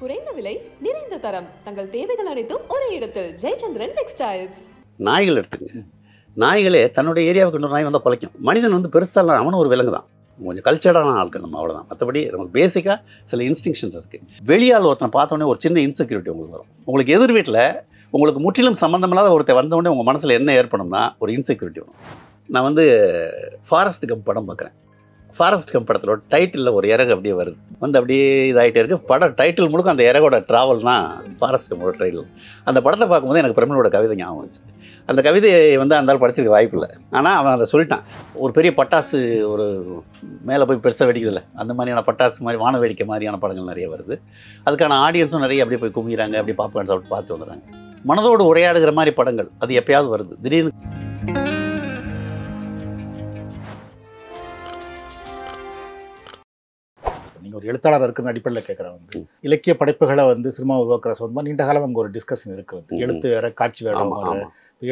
குறைந்த விலை நிறைந்த தரம் தங்கள் தேவைகள் அனைத்தும் ஒரே இடத்தில் ஜெயச்சந்திரன் டெக்ஸ்டைல்ஸ் நாய்கள் எடுத்துங்க நாய்களே தன்னுடைய ஏரியாவுக்கு இன்னொரு நாய் வந்தால் பழைக்கும் மனிதன் வந்து பெருசாலாம் அவனும் ஒரு விலங்கு தான் கொஞ்சம் கல்ச்சர்டான ஆட்கள் நம்ம அவ்வளோதான் மற்றபடி நமக்கு பேசிக்காக சில இன்ஸ்டிங்ஷன்ஸ் இருக்குது வெளியால் ஒருத்தனை பார்த்தோன்னே ஒரு சின்ன இன்செக்யூரிட்டி உங்களுக்கு வரும் உங்களுக்கு எதிர் வீட்டில் உங்களுக்கு முற்றிலும் சம்மந்தமில்லாத ஒருத்தர் வந்தவொடனே உங்கள் மனசில் என்ன ஏற்படும்னா ஒரு இன்செக்யூரிட்டி வரும் நான் வந்து ஃபாரஸ்ட்டுக்கு படம் பார்க்குறேன் ஃபாரஸ்ட் படத்தில் ஒரு டைட்டிலில் ஒரு இறகு அப்படியே வருது வந்து அப்படியே இதாகிட்டே இருக்குது படம் டைட்டில் முழுக்க அந்த இறகோட ட்ராவல்னா ஃபாரஸ்ட் கம்போட ட்ரைடல் அந்த படத்தை பார்க்கும்போது எனக்கு பிரமிழோட கவிதை ஞாபகம் வந்துச்சு அந்த கவிதையை வந்து அந்தாலும் படிச்சிருக்க வாய்ப்பு இல்லை ஆனால் அவன் அதை சொல்லிட்டான் ஒரு பெரிய பட்டாசு ஒரு மேலே போய் பெருசாக வெடிக்கிறதில்ல அந்த மாதிரியான பட்டாசு மாதிரி வான வேடிக்கை மாதிரியான படங்கள் நிறைய வருது அதுக்கான ஆடியன்ஸும் நிறைய அப்படியே போய் குமிகிறாங்க அப்படியே பாப்பான்னு சாப்பிட்டு பார்த்து வந்துடுறாங்க மனதோடு உரையாடுகிற மாதிரி படங்கள் அது எப்பயாவது வருது திடீர்னு இருக்கும் நீங்கள் ஒரு எழுத்தாளர் இருக்கிற அடிப்படையில் கேட்குறேன் வந்து இலக்கிய படைப்புகளை வந்து சினிமா உருவாக்குற சொந்தமாக நீண்ட காலம் அங்கே ஒரு டிஸ்கஷன் இருக்குது வந்து எழுத்து வேற காட்சி வேற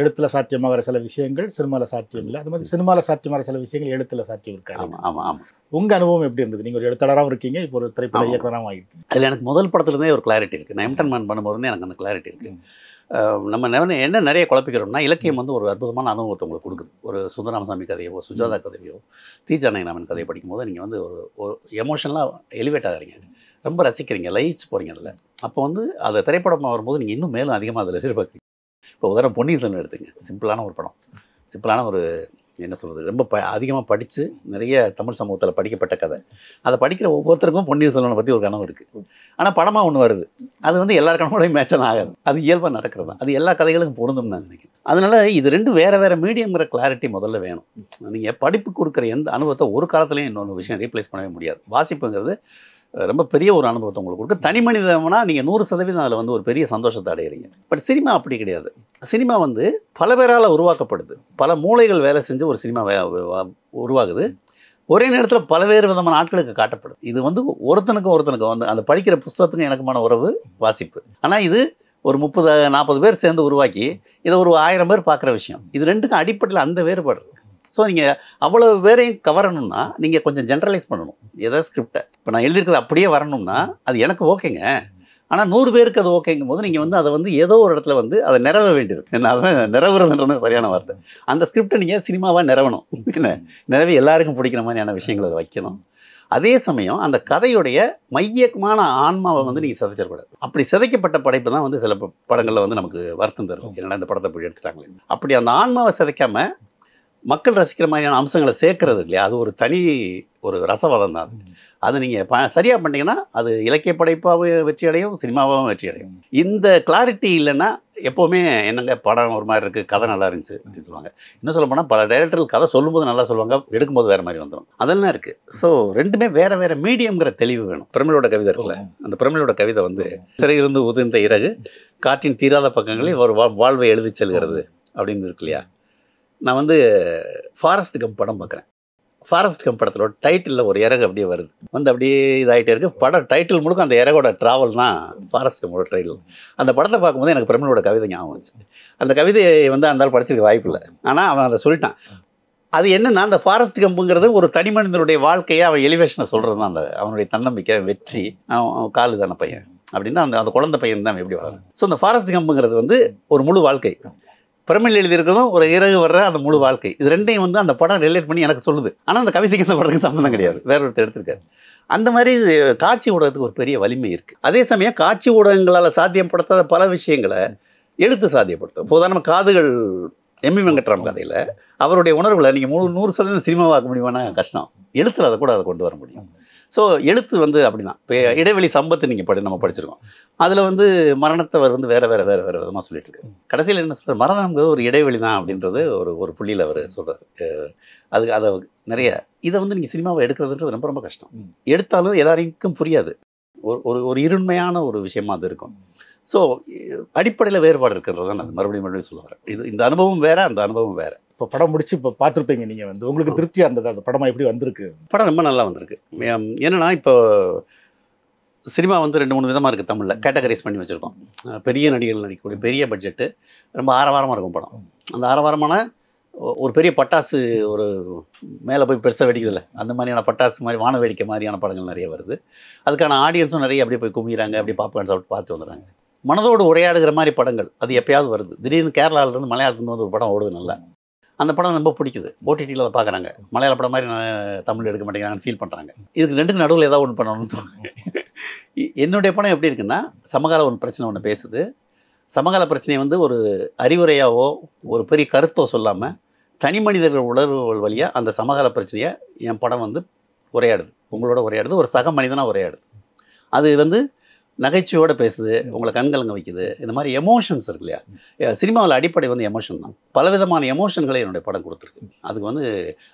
எழுத்துல சாத்தியமாகிற சில விஷயங்கள் சினிமாவில் சாத்தியம் இல்லை அது மாதிரி சினிமாவில் சாத்தியமாகிற சில விஷயங்கள் எழுத்துல சாத்தியம் இருக்காது உங்க அனுபவம் எப்படி இருந்தது நீங்க ஒரு எழுத்தாளராகவும் இருக்கீங்க இப்போ ஒரு திரைப்பட இயக்குனராகவும் ஆகிருக்கீங்க அதில் எனக்கு முதல் படத்துலேருந்தே ஒரு கிளாரிட்டி இருக்குது நைம்டன் மேன் பண்ணும்போது எனக்கு அந்த கிளாரிட்டி இருக்குது நம்ம என்ன நிறைய குழப்பிக்கிறோம்னா இலக்கியம் வந்து ஒரு அற்புதமான அனுபவத்தை உங்களுக்கு கொடுக்குது ஒரு சுந்தராமசாமி கதையோ சுஜாதா கதையோ தீஜானயநாமன் கதையை படிக்கும்போது நீங்கள் வந்து ஒரு ஒரு எமோஷனலாக எலிவேட் ஆகிறீங்க ரொம்ப ரசிக்கிறீங்க லயிச்சு போகிறீங்க அதில் அப்போ வந்து அதை திரைப்படமாக வரும்போது நீங்கள் இன்னும் மேலும் அதிகமாக அதில் எதிர்பார்க்குறீங்க இப்போ உதாரணம் பொன்னியின் செல்வன் எடுத்துங்க சிம்பிளான ஒரு படம் சிம்பிளான ஒரு என்ன சொல்கிறது ரொம்ப ப அதிகமாக படித்து நிறைய தமிழ் சமூகத்தில் படிக்கப்பட்ட கதை அதை படிக்கிற ஒவ்வொருத்தருக்கும் பொன்னியின் செல்வனை பற்றி ஒரு கனவு இருக்குது ஆனால் படமாக ஒன்று வருது அது வந்து எல்லா கனவுகளையும் மேட்சன் ஆகாது அது இயல்பாக நடக்கிறது தான் அது எல்லா கதைகளுக்கும் பொருந்தும் நான் நினைக்கிறேன் அதனால் இது ரெண்டு வேறு வேறு மீடியங்கிற கிளாரிட்டி முதல்ல வேணும் நீங்கள் படிப்பு கொடுக்குற எந்த அனுபவத்தை ஒரு காலத்துலேயும் இன்னொரு விஷயம் ரீப்ளேஸ் பண்ணவே முடியாது வாசிப்புங்கிறது ரொம்ப பெரிய ஒரு அனுபவத்தை உங்களுக்கு கொடுக்கும் தனி மனிதனா நீங்கள் நூறு சதவீதம் அதில் வந்து ஒரு பெரிய சந்தோஷத்தை அடையிறீங்க பட் சினிமா அப்படி கிடையாது சினிமா வந்து பல பேரால் உருவாக்கப்படுது பல மூளைகள் வேலை செஞ்சு ஒரு சினிமா உருவாகுது ஒரே நேரத்தில் பல்வேறு விதமான ஆட்களுக்கு காட்டப்படுது இது வந்து ஒருத்தனுக்கும் ஒருத்தனுக்கும் வந்து அந்த படிக்கிற புஸ்தகத்துக்கும் எனக்குமான உறவு வாசிப்பு ஆனால் இது ஒரு முப்பது நாற்பது பேர் சேர்ந்து உருவாக்கி இதை ஒரு ஆயிரம் பேர் பார்க்குற விஷயம் இது ரெண்டுக்கும் அடிப்படையில் அந்த வேறுபாடு ஸோ நீங்கள் அவ்வளோ பேரையும் கவரணும்னா நீங்கள் கொஞ்சம் ஜென்ரலைஸ் பண்ணணும் ஏதாவது ஸ்கிரிப்டை இப்போ நான் எழுதியிருக்கிறது அப்படியே வரணும்னா அது எனக்கு ஓகேங்க ஆனால் நூறு பேருக்கு அது ஓகேங்கும் போது நீங்கள் வந்து அதை வந்து ஏதோ ஒரு இடத்துல வந்து அதை நிறவ வேண்டியது என்ன அதை நிறவுறதுன்றது சரியான வார்த்தை அந்த ஸ்கிரிப்டை நீங்கள் சினிமாவாக நிறவணும் என்ன நிறவி எல்லாருக்கும் பிடிக்கிற மாதிரியான விஷயங்களை வைக்கணும் அதே சமயம் அந்த கதையுடைய மையமான ஆன்மாவை வந்து நீங்கள் சிதைச்சிடக்கூடாது அப்படி சிதைக்கப்பட்ட படைப்பு தான் வந்து சில படங்களில் வந்து நமக்கு வருத்தம் தரும் என்னடா இந்த படத்தை போய் எடுத்துட்டாங்களே அப்படி அந்த ஆன்மாவை சிதைக்காம மக்கள் ரசிக்கிற மாதிரியான அம்சங்களை சேர்க்கறது இல்லையா அது ஒரு தனி ஒரு ரசவாதம் தான் அது நீங்கள் ப சரியாக பண்ணிங்கன்னா அது இலக்கிய படைப்பாகவும் வெற்றி அடையும் சினிமாவாகவும் வெற்றி அடையும் இந்த கிளாரிட்டி இல்லைன்னா எப்போவுமே என்னங்க படம் ஒரு மாதிரி இருக்குது கதை நல்லா இருந்துச்சு அப்படின்னு சொல்லுவாங்க இன்னும் சொல்ல போனால் பல டைரக்டர்கள் கதை சொல்லும்போது நல்லா சொல்லுவாங்க எடுக்கும்போது வேறு மாதிரி வந்துடும் அதெல்லாம் இருக்குது ஸோ ரெண்டுமே வேறு வேறு மீடியம்ங்கிற தெளிவு வேணும் பிரமிழோட கவிதை இருக்குல்ல அந்த பிரமிழோட கவிதை வந்து சிறையிலிருந்து உதிர்ந்த இறகு காற்றின் தீராத பக்கங்களில் ஒரு வாழ்வை எழுதி செல்கிறது அப்படின்னு இருக்கு இல்லையா நான் வந்து ஃபாரஸ்ட் கம்ப் படம் பார்க்குறேன் ஃபாரஸ்ட் கம்ப் படத்தில் டைட்டிலில் ஒரு இறகு அப்படியே வருது வந்து அப்படியே இதாகிட்டே இருக்குது படம் டைட்டில் முழுக்க அந்த இறகோட ட்ராவல்னா ஃபாரஸ்ட் கம்போட டைட்டில் அந்த படத்தை பார்க்கும்போது எனக்கு பிரமிழோட கவிதை ஞாபகம் வந்துச்சு அந்த கவிதையை வந்து அந்த படிச்சிருக்க வாய்ப்பு இல்லை ஆனால் அவன் அதை சொல்லிட்டான் அது என்னென்னா அந்த ஃபாரஸ்ட் கம்புங்கிறது ஒரு தனி மனிதனுடைய வாழ்க்கையை அவன் எலிவேஷனை சொல்கிறது தான் அந்த அவனுடைய தன்னம்பிக்கை வெற்றி அவன் காலு தானே பையன் அப்படின்னா அந்த அந்த குழந்தை பையன் தான் எப்படி வளரும் ஸோ அந்த ஃபாரஸ்ட் கம்புங்கிறது வந்து ஒரு முழு வாழ்க்கை பிரமிழ் எழுதியிருக்கிறதும் ஒரு இறகு வர்ற அந்த முழு வாழ்க்கை இது ரெண்டையும் வந்து அந்த படம் ரிலேட் பண்ணி எனக்கு சொல்லுது ஆனால் அந்த கவிதைக்கு அந்த படத்துக்கு சம்மந்தம் கிடையாது வேற ஒருத்தர் எடுத்திருக்காரு அந்த மாதிரி காட்சி ஊடகத்துக்கு ஒரு பெரிய வலிமை இருக்குது அதே சமயம் காட்சி ஊடகங்களால் சாத்தியப்படுத்தாத பல விஷயங்களை எழுத்து சாத்தியப்படுத்தும் இப்போதான் நம்ம காதுகள் எம்இ வெங்கட்ராம் கதையில் அவருடைய உணர்வுகளை நீங்கள் மூணு நூறு சதவீதம் சினிமாவாக்க முடியுமானா கஷ்டம் எழுத்தில் அதை கூட அதை கொண்டு வர முடியும் ஸோ எழுத்து வந்து அப்படிதான் இப்போ இடைவெளி சம்பத்து நீங்கள் படி நம்ம படிச்சிருக்கோம் அதில் வந்து மரணத்தை அவர் வந்து வேறு வேறு வேறு வேறு விதமாக சொல்லிட்டு இருக்கு கடைசியில் என்ன சொல்கிறார் மரணங்கிறது ஒரு இடைவெளி தான் அப்படின்றது ஒரு ஒரு புள்ளியில் அவர் சொல்கிறார் அது அதை நிறைய இதை வந்து நீங்கள் சினிமாவை எடுக்கிறதுன்றது ரொம்ப ரொம்ப கஷ்டம் எடுத்தாலும் எல்லாருக்கும் புரியாது ஒரு ஒரு ஒரு இருண்மையான ஒரு விஷயமாக அது இருக்கும் ஸோ அடிப்படையில் வேறுபாடு இருக்கிறது தான் அது மறுபடியும் மறுபடியும் சொல்லுவார் இது இந்த அனுபவம் வேறு அந்த அனுபவம் வேறு இப்போ படம் முடிச்சு இப்போ பார்த்துருப்பீங்க நீங்கள் வந்து உங்களுக்கு திருப்தியாக இருந்தது அந்த படமாக எப்படி வந்திருக்கு படம் ரொம்ப நல்லா வந்திருக்கு என்னென்னா இப்போ சினிமா வந்து ரெண்டு மூணு விதமாக இருக்குது தமிழில் கேட்டகரைஸ் பண்ணி வச்சுருக்கோம் பெரிய நடிகர்கள் நடிக்கக்கூடிய பெரிய பட்ஜெட்டு ரொம்ப ஆரவாரமாக இருக்கும் படம் அந்த ஆரவாரமான ஒரு பெரிய பட்டாசு ஒரு மேலே போய் பெருசாக இல்லை அந்த மாதிரியான பட்டாசு மாதிரி வான வேடிக்கை மாதிரியான படங்கள் நிறைய வருது அதுக்கான ஆடியன்ஸும் நிறைய அப்படியே போய் குமிகிறாங்க அப்படியே பாப்கார்ன் சாப்பிட்டு பார்த்து வந்துடுறாங்க மனதோடு உரையாடுகிற மாதிரி படங்கள் அது எப்பயாவது வருது திடீர்னு கேரளாவிலேருந்து மலையாளத்துலேருந்து வந்து ஒரு படம் ஓடுது நல்லா அந்த படம் ரொம்ப பிடிக்குது ஓடிடியில் அதை பார்க்குறாங்க மலையாள படம் மாதிரி நான் தமிழ் எடுக்க மாட்டேங்கிறாங்க ஃபீல் பண்ணுறாங்க இதுக்கு ரெண்டுக்கு நடுவில் ஏதாவது ஒன்று பண்ணணும்னு தோணுது என்னுடைய படம் எப்படி இருக்குன்னா சமகால ஒன்று பிரச்சனை ஒன்று பேசுது சமகால பிரச்சனையை வந்து ஒரு அறிவுரையாவோ ஒரு பெரிய கருத்தோ சொல்லாமல் தனி மனிதர்கள் உணர்வுகள் வழியாக அந்த சமகால பிரச்சனையை என் படம் வந்து உரையாடுது உங்களோட உரையாடுது ஒரு சக மனிதனாக உரையாடுது அது வந்து நகைச்சுவையோடு பேசுது உங்களை கண்கலங்க வைக்குது இந்த மாதிரி எமோஷன்ஸ் இருக்கு இல்லையா சினிமாவில் அடிப்படை வந்து எமோஷன் தான் பலவிதமான எமோஷன்களை என்னுடைய படம் கொடுத்துருக்கு அதுக்கு வந்து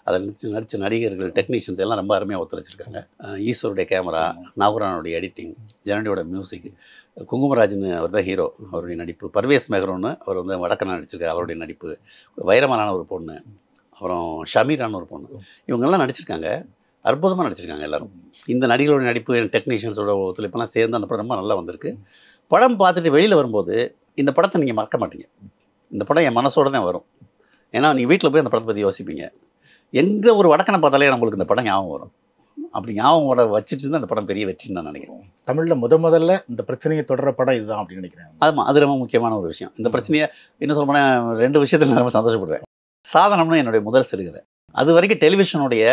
அதை நடிச்சு நடித்த நடிகர்கள் டெக்னீஷியன்ஸ் எல்லாம் ரொம்ப அருமையாக ஒத்துழைச்சிருக்காங்க ஈஸ்வருடைய கேமரா நாகுரானுடைய எடிட்டிங் ஜனனியோட மியூசிக் குங்குமராஜன் அவர் தான் ஹீரோ அவருடைய நடிப்பு பர்வேஸ் மெஹரோன்னு அவர் வந்து வடக்கண்ணா நடிச்சிருக்காரு அவருடைய நடிப்பு வைரமரான ஒரு பொண்ணு அப்புறம் ஷமீரான ஒரு பொண்ணு இவங்கெல்லாம் நடிச்சிருக்காங்க அற்புதமாக நடிச்சிருக்காங்க எல்லோரும் இந்த நடிகளோட நடிப்பு டெக்னீஷியன்ஸோட ஒத்துழைப்பெல்லாம் சேர்ந்து அந்த படம் ரொம்ப நல்லா வந்திருக்கு படம் பார்த்துட்டு வெளியில் வரும்போது இந்த படத்தை நீங்கள் மறக்க மாட்டீங்க இந்த படம் என் மனசோட தான் வரும் ஏன்னா நீங்கள் வீட்டில் போய் அந்த படத்தை பற்றி யோசிப்பீங்க எங்கே ஒரு வடக்கனை பார்த்தாலே நம்மளுக்கு இந்த படம் ஞாபகம் வரும் அப்படி ஞாபகம் வர வச்சுட்டு இருந்தால் அந்த படம் பெரிய வெற்றின்னு நான் நினைக்கிறேன் தமிழில் முத முதல்ல இந்த பிரச்சனையை தொடர படம் இதுதான் அப்படின்னு நினைக்கிறேன் ஆமாம் அது ரொம்ப முக்கியமான ஒரு விஷயம் இந்த பிரச்சனையை என்ன சொல்ல போனால் ரெண்டு விஷயத்தில் நான் ரொம்ப சந்தோஷப்படுறேன் சாதனம்னு என்னுடைய முதல் சிறுகதை அது வரைக்கும் டெலிவிஷனுடைய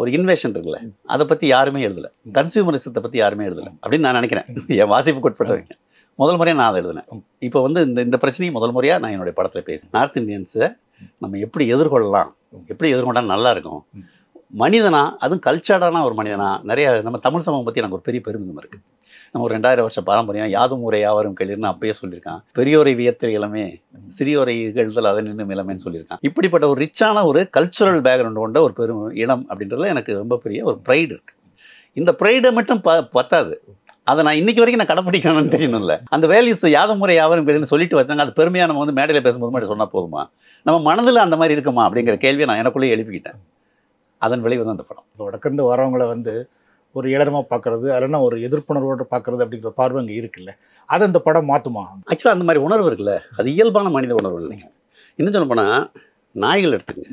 ஒரு இன்வெஷன் இருக்குல்ல அதை பற்றி யாருமே எழுதலை கன்சியூமரிசத்தை பற்றி யாருமே எழுதலை அப்படின்னு நான் நினைக்கிறேன் என் வாசிப்புக்கு உட்பட்டவங்க முதல் முறையாக நான் அதை எழுதினேன் இப்போ வந்து இந்த இந்த பிரச்சனையும் முதல் முறையாக நான் என்னுடைய படத்தில் பேசுகிறேன் நார்த் இந்தியன்ஸை நம்ம எப்படி எதிர்கொள்ளலாம் எப்படி எதிர்கொண்டால் நல்லாயிருக்கும் மனிதனா அதுவும் கல்ச்சர்டான ஒரு மனிதனா நிறைய நம்ம தமிழ் சமூகம் பற்றி எனக்கு ஒரு பெரிய பெருமிதம் இருக்குது நம்ம ஒரு ரெண்டாயிரம் வருஷம் பாரம்பரியம் யாதும் முறை யாவரும் கேள்வின்னு அப்பயே சொல்லியிருக்கான் பெரியோரை வியத்திர இளமே சிறியோரை எழுதல் அதை நின்று இளமேன்னு சொல்லியிருக்கான் இப்படிப்பட்ட ஒரு ரிச்சான ஒரு கல்ச்சுரல் பேக்ரவுண்ட் கொண்ட ஒரு பெரும் இடம் அப்படின்றதுல எனக்கு ரொம்ப பெரிய ஒரு ப்ரைடு இருக்கு இந்த ப்ரைடை மட்டும் ப பத்தாது அதை நான் இன்னைக்கு வரைக்கும் நான் கடைப்பிடிக்கணும்னு தெரியணும்ல அந்த வேல்யூஸ் யாத முறை யாவரும் கேள்வின்னு சொல்லிட்டு வச்சாங்க அது பெருமையாக நம்ம வந்து மேடையில் பேசும்போது மட்டும் சொன்னால் போதுமா நம்ம மனதில் அந்த மாதிரி இருக்குமா அப்படிங்கிற கேள்வியை நான் எனக்குள்ளேயே எழுப்பிக்கிட்டேன் அதன் விளைவு தான் அந்த படம் இப்போ வடக்கிருந்து வரவங்களை வந்து ஒரு ஏளனமாக பார்க்குறது இல்லைன்னா ஒரு எதிர்ப்புணர்வோடு பார்க்குறது அப்படிங்கிற பார்வை அங்கே இருக்குல்ல அதை அந்த படம் மாற்றுமா ஆக்சுவலாக அந்த மாதிரி உணர்வு இருக்குல்ல அது இயல்பான மனித உணர்வு இல்லைங்க இன்னும் சொல்ல போனால் நாய்கள் எடுத்துங்க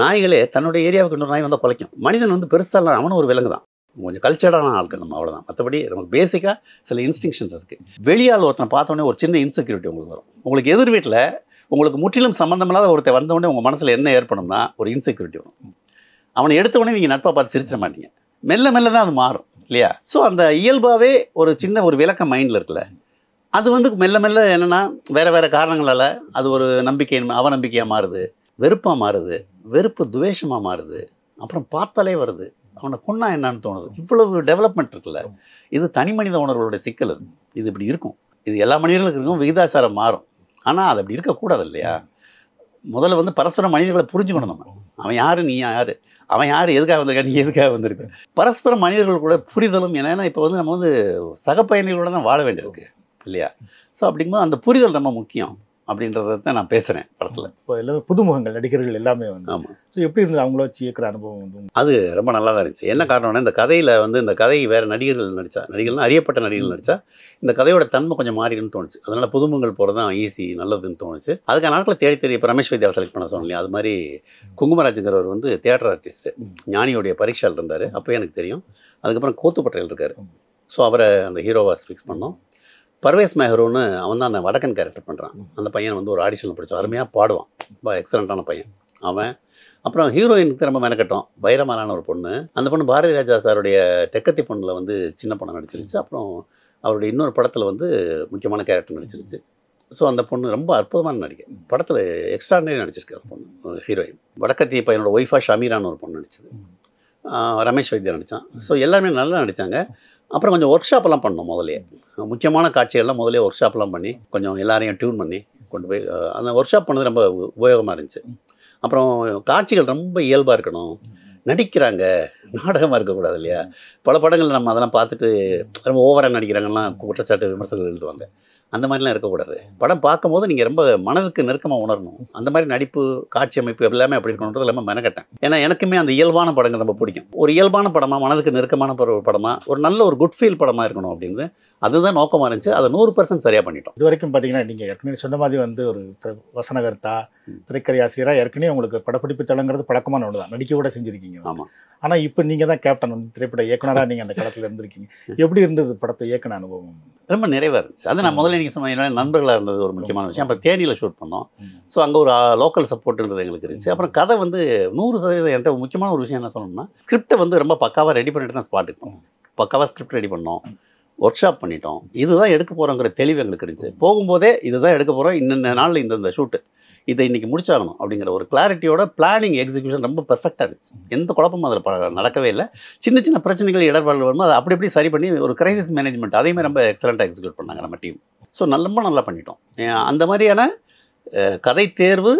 நாய்களே தன்னுடைய ஏரியாவுக்கு இன்னொரு நாய் வந்தால் பழைக்கும் மனிதன் வந்து பெருசாக இல்லை அவனும் ஒரு விலங்கு தான் கொஞ்சம் கல்ச்சர்டான ஆட்கள் நம்ம அவ்வளோதான் மற்றபடி நமக்கு பேசிக்காக சில இன்ஸ்டிங்ஷன்ஸ் இருக்குது வெளியால் ஒருத்தனை பார்த்தோன்னே ஒரு சின்ன இன்செக்யூரிட்டி உங்களுக்கு வரும் உங்களுக்கு எதிர் வீட்டில் உங்களுக்கு முற்றிலும் சம்மந்தமில்லாத ஒருத்தர் வந்தவொடனே உங்கள் மனசில் என்ன ஏற்படும்னா ஒரு இன்செக்யூரிட்டி வரும் அவனை எடுத்த உடனே நீங்கள் நட்பாக பார்த்து சிரிச்சிட மாட்டீங்க மெல்ல மெல்ல தான் அது மாறும் இல்லையா ஸோ அந்த இயல்பாகவே ஒரு சின்ன ஒரு விளக்கம் மைண்டில் இருக்குல்ல அது வந்து மெல்ல மெல்ல என்னென்னா வேறு வேறு காரணங்களால் அது ஒரு நம்பிக்கை அவநம்பிக்கையாக மாறுது வெறுப்பாக மாறுது வெறுப்பு துவேஷமாக மாறுது அப்புறம் பார்த்தாலே வருது அவனை கொன்னா என்னான்னு தோணுது இவ்வளவு டெவலப்மெண்ட் இருக்குல்ல இது தனி மனித உணர்வுகளுடைய சிக்கல் இது இப்படி இருக்கும் இது எல்லா மனிதர்களுக்கும் இருக்கும் விகிதாசாரம் மாறும் ஆனால் அது அப்படி இருக்கக்கூடாது இல்லையா முதல்ல வந்து பரஸ்பர மனிதர்களை புரிஞ்சுக்கணும் நம்ம அவன் யார் நீ யார் அவன் யார் எதுக்காக வந்திருக்கா நீ எதுக்காக வந்திருக்க பரஸ்பர மனிதர்கள் கூட புரிதலும் ஏன்னா இப்போ வந்து நம்ம வந்து சக பயணிகளோட தான் வாழ வேண்டியிருக்கு இல்லையா ஸோ அப்படிங்கும்போது அந்த புரிதல் ரொம்ப முக்கியம் அப்படின்றத தான் நான் பேசுகிறேன் படத்தில் இப்போ எல்லாம் புதுமுகங்கள் நடிகர்கள் எல்லாமே வந்து ஆமாம் ஸோ எப்படி இருந்தது அவங்கள வச்சு இயக்கிற அனுபவம் வந்து அது ரொம்ப நல்லா தான் இருந்துச்சு என்ன காரணம்னா இந்த கதையில் வந்து இந்த கதை வேறு நடிகர்கள் நடித்தா நடிகர்கள்லாம் அறியப்பட்ட நடிகர்கள் நடித்தா இந்த கதையோட தன்மை கொஞ்சம் மாறிடுன்னு தோணுச்சு அதனால் புதுமுகங்கள் போகிறது தான் ஈஸி நல்லதுன்னு தோணுச்சு அதுக்கான நாட்களில் தேடி தேடி இப்போ ரமேஷ் வித்யா செலக்ட் பண்ண சொன்னோம் அது மாதிரி குங்குமராஜுங்கிறவர் வந்து தேட்டர் ஆர்டிஸ்ட்டு ஞானியோடைய பரீட்சாவில் இருந்தார் அப்போ எனக்கு தெரியும் அதுக்கப்புறம் கோத்துப்பட்டையில் இருக்கார் ஸோ அவரை அந்த ஹீரோவாஸ் ஃபிக்ஸ் பண்ணோம் பர்வேஸ் மெஹரோன்னு அவன் தான் அந்த வடக்கன் கேரக்டர் பண்ணுறான் அந்த பையன் வந்து ஒரு ஆடிஷனில் படித்தான் அருமையாக பாடுவான் ரொம்ப எக்ஸலண்ட்டான பையன் அவன் அப்புறம் ஹீரோயினுக்கு ரொம்ப மெனக்கட்டும் வைரமாலான ஒரு பொண்ணு அந்த பொண்ணு பாரதி ராஜா சாருடைய டெக்கத்தி பொண்ணில் வந்து சின்ன பொண்ணை நடிச்சிருச்சு அப்புறம் அவருடைய இன்னொரு படத்தில் வந்து முக்கியமான கேரக்டர் நடிச்சிருச்சு ஸோ அந்த பொண்ணு ரொம்ப அற்புதமான நடிகை படத்தில் எக்ஸ்ட்ராடனரி நடிச்சிருக்கு அந்த பொண்ணு ஹீரோயின் வடக்கத்தி பையனோட ஒய்ஃபா ஷமீரான்னு ஒரு பொண்ணு நடிச்சது ரமேஷ் வைத்தியா நடித்தான் ஸோ எல்லாருமே நல்லா நடித்தாங்க அப்புறம் கொஞ்சம் ஒர்க் ஷாப்லாம் பண்ணோம் முதலே முக்கியமான காட்சிகள்லாம் முதலே ஒர்க் ஷாப்லாம் பண்ணி கொஞ்சம் எல்லாரையும் டியூன் பண்ணி கொண்டு போய் அந்த ஒர்க் ஷாப் பண்ணது ரொம்ப உபயோகமாக இருந்துச்சு அப்புறம் காட்சிகள் ரொம்ப இயல்பாக இருக்கணும் நடிக்கிறாங்க நாடகமாக இருக்கக்கூடாது இல்லையா பல படங்கள் நம்ம அதெல்லாம் பார்த்துட்டு ரொம்ப ஓவராக நடிக்கிறாங்கலாம் குற்றச்சாட்டு விமர்சனங்கள் எழுதுவாங்க அந்த மாதிரிலாம் இருக்கக்கூடாது படம் பார்க்கும்போது நீங்கள் ரொம்ப மனதுக்கு நெருக்கமாக உணரணும் அந்த மாதிரி நடிப்பு காட்சி அமைப்பு எல்லாமே அப்படி இருக்கணுன்றது எல்லாமே மெனக்கட்டேன் ஏன்னா எனக்குமே அந்த இயல்பான படங்கள் ரொம்ப பிடிக்கும் ஒரு இயல்பான படமாக மனதுக்கு நெருக்கமான ஒரு படமாக ஒரு நல்ல ஒரு குட் ஃபீல் படமாக இருக்கணும் அப்படின்னு அதுதான் நோக்கமாக இருந்துச்சு அதை நூறு பர்சன்ட் சரியாக பண்ணிட்டோம் இது வரைக்கும் பார்த்தீங்கன்னா நீங்கள் ஏற்கனவே சொன்ன மாதிரி வந்து ஒரு வசனகர்த்தா திரைக்கரை ஆசிரியராக ஏற்கனவே உங்களுக்கு படப்பிடிப்பு தளங்கிறது பழக்கமான ஒன்று தான் நடிக்க கூட செஞ்சுருக்கீங்க ஆமாம் ஆனால் இப்போ நீங்கள் தான் கேப்டன் வந்து திரைப்பட இயக்குனராக நீங்கள் அந்த காலத்தில் இருந்திருக்கீங்க எப்படி இருந்தது படத்தை இயக்குன அனுபவம் ரொம்ப நிறைவாக இருந்துச்சு அது நான் முதல்ல நீங்கள் சொன்ன நண்பர்களாக இருந்தது ஒரு முக்கியமான விஷயம் அப்புறம் தேனியில் ஷூட் பண்ணோம் ஸோ அங்கே ஒரு லோக்கல் சப்போர்ட்டுன்றது எங்களுக்கு இருந்துச்சு அப்புறம் கதை வந்து நூறு சதவீதம் என்கிட்ட முக்கியமான ஒரு விஷயம் என்ன சொல்லணும்னா ஸ்கிரிப்டை வந்து ரொம்ப பக்காவாக ரெடி பண்ணிட்டு தான் ஸ்பாட்டுக்கு பக்காவாக ஸ்கிரிப்ட் ரெடி பண்ணோம் ஒர்க் ஷாப் பண்ணிட்டோம் இதுதான் எடுக்க போகிறோங்கிற தெளிவு எங்களுக்கு இருந்துச்சு போகும்போதே இதுதான் எடுக்க போகிறோம் இன்ன நாளில் இந்த ஷூட்டு இதை இன்றைக்கி முடிச்சாகணும் அப்படிங்கிற ஒரு கிளாரிட்டியோட பிளானிங் எக்ஸிக்யூஷன் ரொம்ப பர்ஃபெக்டாக இருந்துச்சு எந்த குழப்பமும் அதில் நடக்கவே இல்லை சின்ன சின்ன பிரச்சனைகள் இடர்பாடு வருமோ அதை அப்படி இப்படி சரி பண்ணி ஒரு கிரைசிஸ் மேனேஜ்மெண்ட் அதேமாதிரி ரொம்ப எக்ஸலண்ட்டாக எக்ஸிக்யூட் பண்ணாங்க நம்ம டீம் ஸோ ரொம்ப நல்லா பண்ணிட்டோம் அந்த மாதிரியான கதை தேர்வு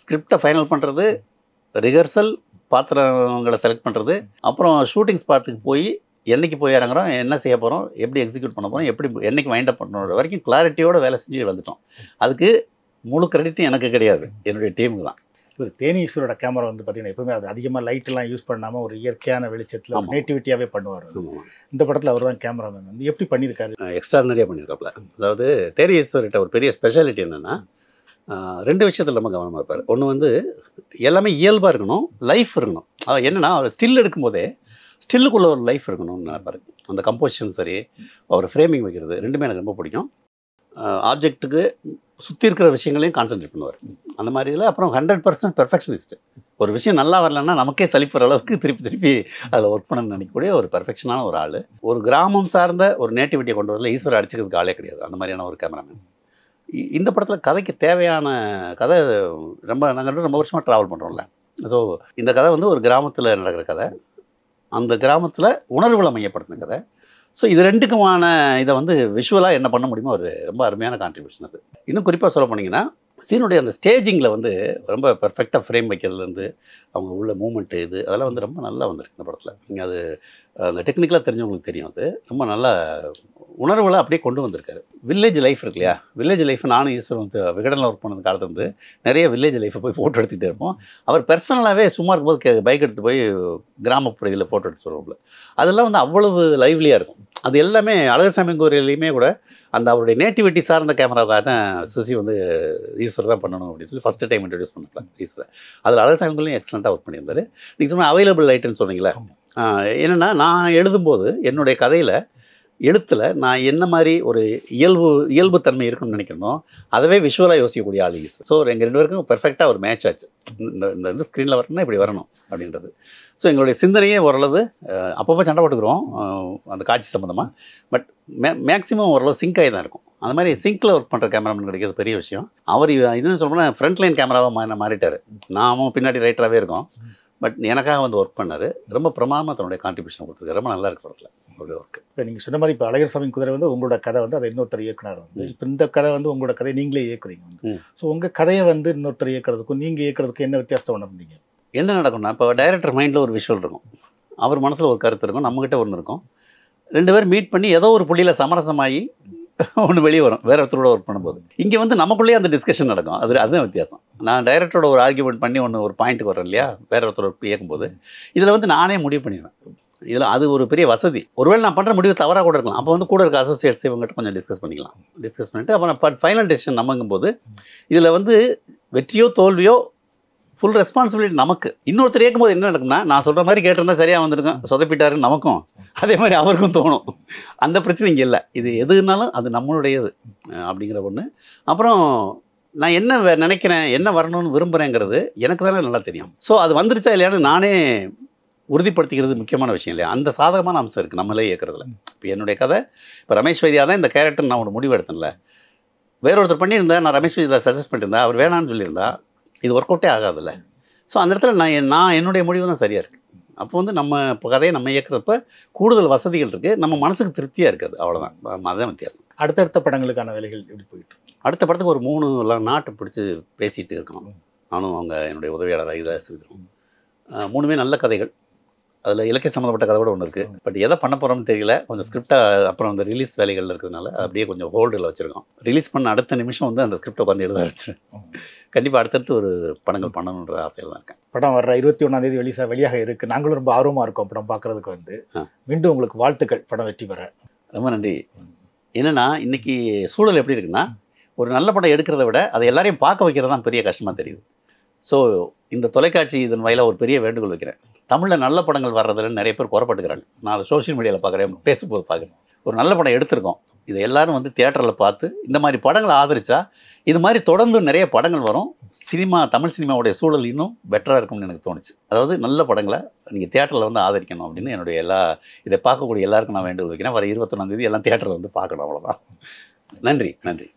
ஸ்கிரிப்டை ஃபைனல் பண்ணுறது ரிஹர்சல் பாத்திரங்களை செலக்ட் பண்ணுறது அப்புறம் ஷூட்டிங் ஸ்பாட்டுக்கு போய் என்றைக்கு போய் இறங்குறோம் என்ன செய்ய போகிறோம் எப்படி எக்ஸிக்யூட் பண்ண போகிறோம் எப்படி என்றைக்கு மைண்டப் பண்ணுற வரைக்கும் கிளாரிட்டியோட வேலை செஞ்சு வந்துட்டோம் அதுக்கு முழு கிரெடிட்டும் எனக்கு கிடையாது என்னுடைய டீமுக்கு தான் இவர் தேனி ஈஸ்வரோட கேமரா வந்து பார்த்தீங்கன்னா எப்பவுமே அது அதிகமாக லைட்டெல்லாம் யூஸ் பண்ணாமல் ஒரு இயற்கையான வெளிச்சத்தில் நேட்டிவிட்டியாகவே பண்ணுவார் இந்த படத்தில் அவர் தான் கேமராமேன் வந்து எப்படி பண்ணியிருக்காரு எக்ஸ்ட்ராடனரியாக பண்ணியிருக்காப்புல அதாவது தேனி ஈஸ்வர்கிட்ட ஒரு பெரிய ஸ்பெஷாலிட்டி என்னென்னா ரெண்டு விஷயத்தில் ரொம்ப கவனமாக இருப்பார் ஒன்று வந்து எல்லாமே இயல்பாக இருக்கணும் லைஃப் இருக்கணும் அது என்னென்னா அவர் ஸ்டில் எடுக்கும்போதே ஸ்டில்லுக்குள்ளே ஒரு லைஃப் இருக்கணும்னு நினைப்பாரு அந்த கம்போசிஷன் சரி அவர் ஃப்ரேமிங் வைக்கிறது ரெண்டுமே எனக்கு ரொம்ப பிடிக்கும் ஆப்ஜெக்ட்டுக்கு சுற்றி இருக்கிற விஷயங்களையும் கான்சென்ட்ரேட் பண்ணுவார் அந்த மாதிரி இதில் அப்புறம் ஹண்ட்ரட் பர்சன்ட் பெர்ஃபெக்ஷனிஸ்ட் ஒரு விஷயம் நல்லா வரலன்னா நமக்கே சளிப்புற அளவுக்கு திருப்பி திருப்பி அதில் ஒர்க் பண்ணணும்னு நினைக்கக்கூடிய ஒரு பெர்ஃபெக்ஷனான ஒரு ஆள் ஒரு கிராமம் சார்ந்த ஒரு நேட்டிவிட்டியை கொண்டு வரல ஈஸ்வரர் அடிச்சிக்கிறதுக்கு ஆளே கிடையாது அந்த மாதிரியான ஒரு கேமராமேன் இந்த படத்தில் கதைக்கு தேவையான கதை ரொம்ப நாங்கள் ரொம்ப வருஷமாக ட்ராவல் பண்ணுறோம்ல ஸோ இந்த கதை வந்து ஒரு கிராமத்தில் நடக்கிற கதை அந்த கிராமத்தில் உணர்வுகளை மையப்படுத்தின கதை ஸோ இது ரெண்டுக்குமான இதை வந்து விஷுவலாக என்ன பண்ண முடியுமோ ஒரு ரொம்ப அருமையான கான்ட்ரிபியூஷன் அது இன்னும் குறிப்பாக சொல்ல போனீங்கன்னா சீனுடைய அந்த ஸ்டேஜிங்கில் வந்து ரொம்ப பர்ஃபெக்டாக ஃப்ரேம் வைக்கிறதுலேருந்து அவங்க உள்ள மூமெண்ட்டு இது அதெல்லாம் வந்து ரொம்ப நல்லா வந்திருக்கு இந்த படத்தில் நீங்கள் அது அந்த டெக்னிக்கலாக தெரிஞ்சவங்களுக்கு தெரியும் அது ரொம்ப நல்லா உணர்வுகளை அப்படியே கொண்டு வந்திருக்காரு வில்லேஜ் லைஃப் இருக்கு இல்லையா வில்லேஜ் லைஃப் நானும் ஈஸ்வரன் வந்து விகடனில் ஒர்க் பண்ணது காலத்து வந்து நிறைய வில்லேஜ் லைஃப்பை போய் ஃபோட்டோ எடுத்துகிட்டே இருப்போம் அவர் பர்சனலாகவே சும்மா இருக்கும்போது பைக் எடுத்து போய் கிராமப்புற இதில் ஃபோட்டோ எடுத்து வருவோம்ல அதெல்லாம் வந்து அவ்வளவு லைவ்லியாக இருக்கும் அது எல்லாமே அழகர்சாமி கோரிலையுமே கூட அந்த அவருடைய நேட்டிவிட்டி சார்ந்த கேமரா தான் சுசி வந்து ஈஸ்வர் தான் பண்ணணும் அப்படின்னு சொல்லி ஃபஸ்ட்டு டைம் இன்ட்ரடியூஸ் பண்ணலாம் ஈஸ்வரை அதில் அழகர்சாமி கோரிலையும் எக்ஸலண்ட்டாக ஒர்க் பண்ணியிருந்தார் நீங்கள் சொன்னால் அவைலபிள் லைட்டுன்னு சொன்னீங்களே என்னென்னா நான் எழுதும்போது என்னுடைய கதையில் எழுத்தில் நான் என்ன மாதிரி ஒரு இயல்பு இயல்பு தன்மை இருக்குன்னு நினைக்கிறனோ அதவே விஷுவலாக யோசிக்கக்கூடிய ஆள் ஈஸ் ஸோ எங்கள் ரெண்டு பேருக்கும் பெர்ஃபெக்டாக ஒரு மேட்ச் ஆச்சு இந்த இந்த வந்து ஸ்க்ரீனில் வரணும்னா இப்படி வரணும் அப்படின்றது ஸோ எங்களுடைய சிந்தனையே ஓரளவு அப்பப்போ சண்டை போட்டுக்கிறோம் அந்த காட்சி சம்மந்தமாக பட் மே மேக்ஸிமம் ஓரளவு சிங்காகி தான் இருக்கும் அந்த மாதிரி சிங்கில் ஒர்க் பண்ணுற கேமராமேன் கிடைக்கிறது பெரிய விஷயம் அவர் இதுன்னு சொல்லணும்னா ஃப்ரண்ட் லைன் கேமராவாக மா மாறிட்டார் நாமும் பின்னாடி ரைட்டராகவே இருக்கோம் பட் எனக்காக வந்து ஒர்க் பண்ணார் ரொம்ப பிரமாதமாக தன்னுடைய கான்ட்ரிபியூஷன் கொடுத்துருக்கு ரொம்ப நல்லா இருக்கு படத்தில் அவருடைய ஒர்க் இப்போ நீங்கள் சொன்ன மாதிரி இப்போ அழகர் சாமி குதிரை வந்து உங்களோட கதை வந்து அதை இன்னொருத்தர் இயக்குனார் வந்து இப்போ இந்த கதை வந்து உங்களோட கதையை நீங்களே இயக்குறீங்க வந்து ஸோ உங்கள் கதையை வந்து இன்னொருத்தர் இயக்கிறதுக்கும் நீங்கள் இயக்கிறதுக்கும் என்ன ஒன்று உணர்ந்தீங்க என்ன நடக்கும்னா இப்போ டைரக்டர் மைண்டில் ஒரு விஷுவல் இருக்கும் அவர் மனசில் ஒரு கருத்து இருக்கும் நம்மக்கிட்ட ஒன்று இருக்கும் ரெண்டு பேரும் மீட் பண்ணி ஏதோ ஒரு புள்ளியில் சமரசமாகி ஒன்று வெளியே வரும் வேறு ஒருத்தரோட ஒர்க் பண்ணும்போது இங்கே வந்து நமக்குள்ளேயே அந்த டிஸ்கஷன் நடக்கும் அது அதுதான் வித்தியாசம் நான் டைரக்டரோட ஒரு ஆர்கியூமெண்ட் பண்ணி ஒன்று ஒரு பாயிண்ட் வரேன் இல்லையா வேற ஒருத்தர் இயக்கும்போது இதில் வந்து நானே முடிவு பண்ணிடுவேன் இதில் அது ஒரு பெரிய வசதி ஒருவேளை நான் பண்ணுற முடிவு தவறாக கூட இருக்கலாம் அப்போ வந்து கூட இருக்க அசோசியேட்ஸ் இவங்ககிட்ட கொஞ்சம் டிஸ்கஸ் பண்ணிக்கலாம் டிஸ்கஸ் பண்ணிவிட்டு அப்புறம் ஃபைனல் டெசிஷன் நம்மங்கும்போது இதில் வந்து வெற்றியோ தோல்வியோ ஃபுல் ரெஸ்பான்சிபிலிட்டி நமக்கு இன்னொருத்தர் கேட்கும்போது என்ன நடக்கும்னா நான் சொல்கிற மாதிரி கேட்டிருந்தா சரியாக வந்திருக்கேன் சொதப்பிட்டாருன்னு நமக்கும் அதே மாதிரி அவருக்கும் தோணும் அந்த பிரச்சனை இங்கே இல்லை இது எதுனாலும் அது நம்மளுடையது அப்படிங்கிற ஒன்று அப்புறம் நான் என்ன நினைக்கிறேன் என்ன வரணும்னு விரும்புகிறேங்கிறது எனக்கு தானே நல்லா தெரியும் ஸோ அது வந்துருச்சா இல்லையான்னு நானே உறுதிப்படுத்திக்கிறது முக்கியமான விஷயம் இல்லையா அந்த சாதகமான அம்சம் இருக்குது நம்மளே இயக்கிறதுல இப்போ என்னுடைய கதை இப்போ ரமேஷ் வைத்தியா தான் இந்த கேரக்டர் நான் ஒரு முடிவு எடுத்தேன்ல வேற ஒருத்தர் பண்ணியிருந்தா நான் ரமேஷ் வைத்தியா சஜஸ்ட் பண்ணியிருந்தேன் அவர் வேணான்னு சொல்லியிருந்தா இது ஒர்க் அவுட்டே ஆகாதுல்ல ஸோ அந்த இடத்துல நான் நான் என்னுடைய முடிவு தான் சரியாக இருக்குது அப்போ வந்து நம்ம கதையை நம்ம இயக்கிறப்ப கூடுதல் வசதிகள் இருக்குது நம்ம மனசுக்கு திருப்தியாக இருக்குது அவ்வளோதான் அதுதான் வித்தியாசம் அடுத்தடுத்த படங்களுக்கான வேலைகள் எப்படி போயிட்டு அடுத்த படத்துக்கு ஒரு மூணு நாட்டை பிடிச்சி பேசிகிட்டு இருக்கணும் நானும் அவங்க என்னுடைய உதவியாளராக இதாக செய்திருக்கோம் மூணுமே நல்ல கதைகள் அதில் இலக்கிய சம்மந்தப்பட்ட கதை கூட ஒன்று இருக்குது பட் எதை பண்ண போகிறோம்னு தெரியல கொஞ்சம் ஸ்கிரிப்டாக அப்புறம் அந்த ரிலீஸ் வேலைகள் இருக்கிறதுனால அப்படியே கொஞ்சம் ஹோல்டில் வச்சுருக்கோம் ரிலீஸ் பண்ண அடுத்த நிமிஷம் வந்து அந்த ஸ்கிரிப்டை உட்காந்து எழுத வச்சுருக்கேன் கண்டிப்பாக அடுத்தடுத்து ஒரு படங்கள் பண்ணணுன்ற ஆசையில் தான் இருக்கேன் படம் வர இருபத்தி ஒன்றாந்தேதி வெளிசா வெளியாக இருக்குது நாங்களும் ரொம்ப ஆர்வமாக இருக்கோம் படம் பார்க்குறதுக்கு வந்து மீண்டும் உங்களுக்கு வாழ்த்துக்கள் படம் வெற்றி பெற ரொம்ப நன்றி என்னென்னா இன்றைக்கி சூழல் எப்படி இருக்குன்னா ஒரு நல்ல படம் எடுக்கிறத விட அதை எல்லாரையும் பார்க்க வைக்கிறது தான் பெரிய கஷ்டமாக தெரியுது ஸோ இந்த தொலைக்காட்சி இதன் வாயிலாக ஒரு பெரிய வேண்டுகோள் வைக்கிறேன் தமிழில் நல்ல படங்கள் வர்றதுல நிறைய பேர் குறப்பட்டுக்கிறாங்க நான் அதை சோஷியல் மீடியாவில் பார்க்குறேன் பேசும்போது பார்க்குறேன் ஒரு நல்ல படம் எடுத்திருக்கோம் இது எல்லாரும் வந்து தேட்டரில் பார்த்து இந்த மாதிரி படங்களை ஆதரித்தா இது மாதிரி தொடர்ந்து நிறைய படங்கள் வரும் சினிமா தமிழ் சினிமாவுடைய சூழல் இன்னும் பெட்டராக இருக்கும்னு எனக்கு தோணுச்சு அதாவது நல்ல படங்களை நீங்கள் தேட்டரில் வந்து ஆதரிக்கணும் அப்படின்னு என்னுடைய எல்லா இதை பார்க்கக்கூடிய எல்லாருக்கும் நான் வேண்டுகோள் வைக்கிறேன் வர இருபத்தொன்னாந்தேதி எல்லாம் தேட்டரில் வந்து பார்க்கணும் அவ்வளோதான் நன்றி நன்றி